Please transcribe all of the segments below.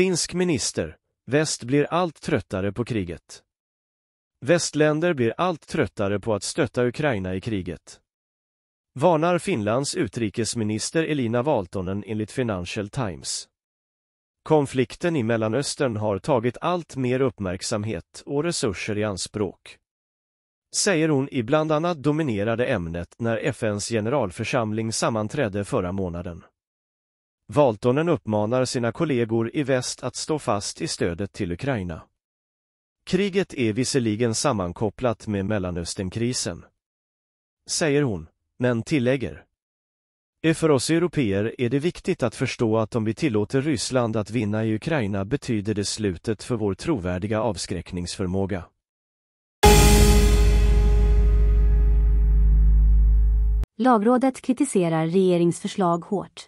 Finsk minister. Väst blir allt tröttare på kriget. Västländer blir allt tröttare på att stötta Ukraina i kriget. Varnar Finlands utrikesminister Elina Valtonen enligt Financial Times. Konflikten i Mellanöstern har tagit allt mer uppmärksamhet och resurser i anspråk. Säger hon i bland annat dominerade ämnet när FNs generalförsamling sammanträdde förra månaden. Valtonen uppmanar sina kollegor i väst att stå fast i stödet till Ukraina. Kriget är visserligen sammankopplat med Mellanösternkrisen, säger hon, men tillägger. Eh, för oss europeer är det viktigt att förstå att om vi tillåter Ryssland att vinna i Ukraina betyder det slutet för vår trovärdiga avskräckningsförmåga. Lagrådet kritiserar regeringsförslag hårt.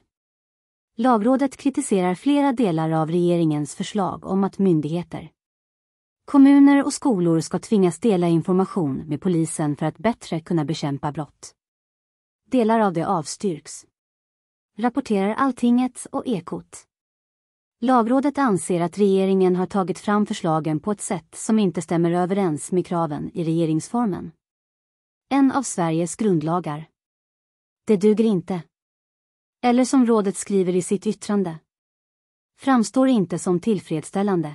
Lagrådet kritiserar flera delar av regeringens förslag om att myndigheter, kommuner och skolor ska tvingas dela information med polisen för att bättre kunna bekämpa brott. Delar av det avstyrks. Rapporterar Alltinget och Ekot. Lagrådet anser att regeringen har tagit fram förslagen på ett sätt som inte stämmer överens med kraven i regeringsformen. En av Sveriges grundlagar. Det duger inte eller som rådet skriver i sitt yttrande, framstår inte som tillfredsställande.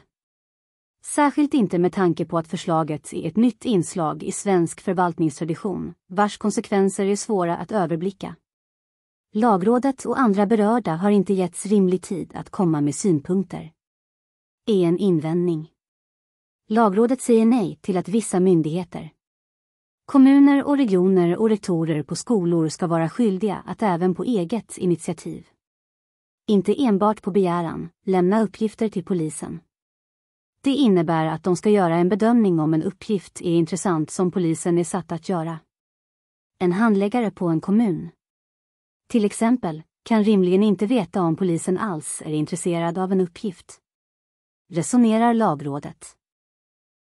Särskilt inte med tanke på att förslaget är ett nytt inslag i svensk förvaltningstradition, vars konsekvenser är svåra att överblicka. Lagrådet och andra berörda har inte getts rimlig tid att komma med synpunkter. Är en invändning. Lagrådet säger nej till att vissa myndigheter, Kommuner och regioner och rektorer på skolor ska vara skyldiga att även på eget initiativ. Inte enbart på begäran, lämna uppgifter till polisen. Det innebär att de ska göra en bedömning om en uppgift är intressant som polisen är satt att göra. En handläggare på en kommun. Till exempel, kan rimligen inte veta om polisen alls är intresserad av en uppgift. Resonerar lagrådet.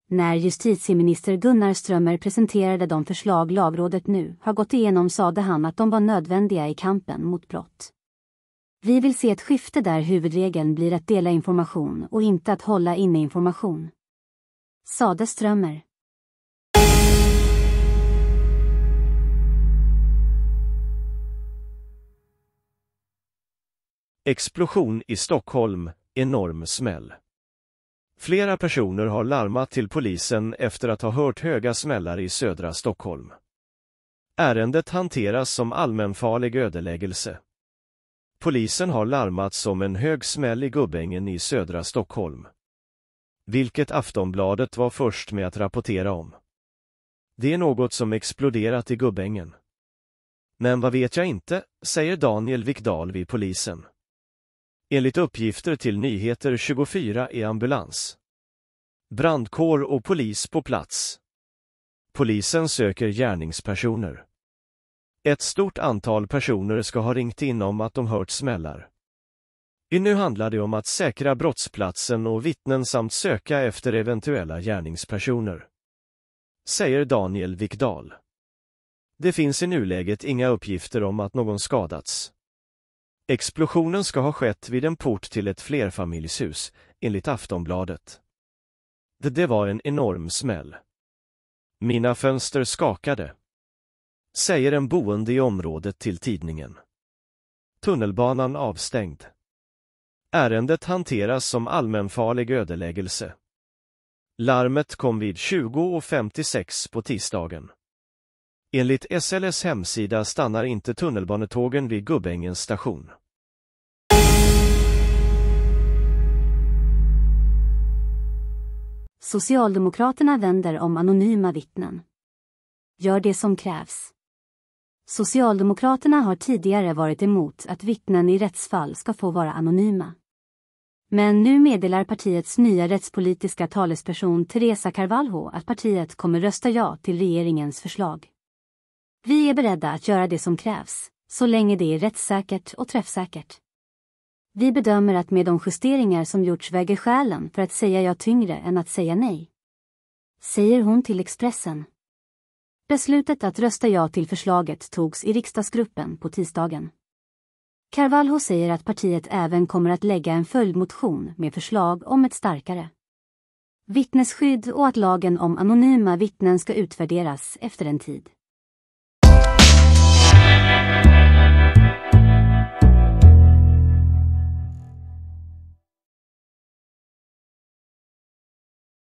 När justitieminister Gunnar Strömmer presenterade de förslag lagrådet nu har gått igenom sade han att de var nödvändiga i kampen mot brott. Vi vill se ett skifte där huvudregeln blir att dela information och inte att hålla inne information. Sade Strömmer. Explosion i Stockholm, enorm smäll. Flera personer har larmat till polisen efter att ha hört höga smällar i södra Stockholm. Ärendet hanteras som allmänfarlig ödeläggelse. Polisen har larmats om en hög smäll i Gubbängen i södra Stockholm. Vilket Aftonbladet var först med att rapportera om. Det är något som exploderat i Gubbängen. Men vad vet jag inte, säger Daniel Wikdahl vid polisen. Enligt uppgifter till Nyheter 24 är ambulans, brandkår och polis på plats. Polisen söker gärningspersoner. Ett stort antal personer ska ha ringt in om att de hört smällar. I nu handlar det om att säkra brottsplatsen och vittnen samt söka efter eventuella gärningspersoner. Säger Daniel Vikdal. Det finns i nuläget inga uppgifter om att någon skadats. Explosionen ska ha skett vid en port till ett flerfamiljshus, enligt Aftonbladet. Det var en enorm smäll. Mina fönster skakade. Säger en boende i området till tidningen. Tunnelbanan avstängd. Ärendet hanteras som allmänfarlig ödeläggelse. Larmet kom vid 20.56 på tisdagen. Enligt SLS hemsida stannar inte tunnelbanetågen vid Gubbängens station. Socialdemokraterna vänder om anonyma vittnen. Gör det som krävs. Socialdemokraterna har tidigare varit emot att vittnen i rättsfall ska få vara anonyma. Men nu meddelar partiets nya rättspolitiska talesperson Teresa Carvalho att partiet kommer rösta ja till regeringens förslag. Vi är beredda att göra det som krävs, så länge det är rättssäkert och träffsäkert. Vi bedömer att med de justeringar som gjorts väger skälen för att säga ja tyngre än att säga nej. Säger hon till Expressen. Beslutet att rösta ja till förslaget togs i riksdagsgruppen på tisdagen. Carvalho säger att partiet även kommer att lägga en följdmotion med förslag om ett starkare vittnesskydd och att lagen om anonyma vittnen ska utvärderas efter en tid. you